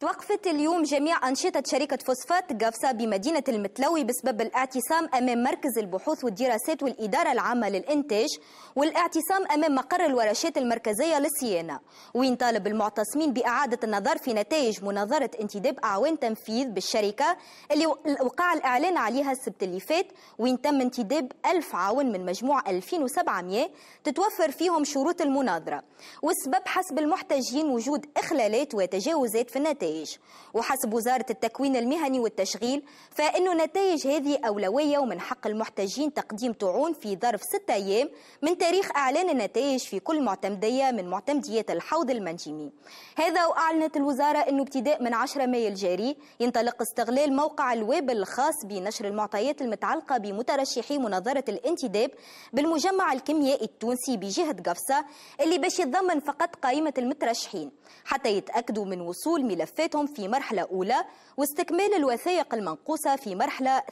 توقفت اليوم جميع أنشطة شركة فوسفات جافسا بمدينة المتلوي بسبب الاعتصام أمام مركز البحوث والدراسات والإدارة العامة للإنتاج والاعتصام أمام مقر الورشات المركزية للصيانة وين طالب المعتصمين بإعادة النظر في نتائج مناظرة انتداب أعوان تنفيذ بالشركة اللي وقع الإعلان عليها السبت اللي فات وين تم انتداب ألف عاون من مجموع 2700 تتوفر فيهم شروط المناظرة والسبب حسب المحتجين وجود إخلالات وتجاوزات في النتائج النتائج وحسب وزارة التكوين المهني والتشغيل فإن نتائج هذه أولوية ومن حق المحتاجين تقديم طعون في ظرف ستة أيام من تاريخ إعلان النتائج في كل معتمدية من معتمديات الحوض المنجمي هذا وأعلنت الوزارة أنه ابتداء من 10 مايو الجاري ينطلق استغلال موقع الويب الخاص بنشر المعطيات المتعلقة بمترشحي مناظرة الانتداب بالمجمع الكيميائي التونسي بجهة قفصة اللي باش يتضمن فقط قائمة المترشحين حتى يتأكدوا من وصول ملف ملفاتهم في مرحلة أولى واستكمال الوثائق المنقوصة في مرحلة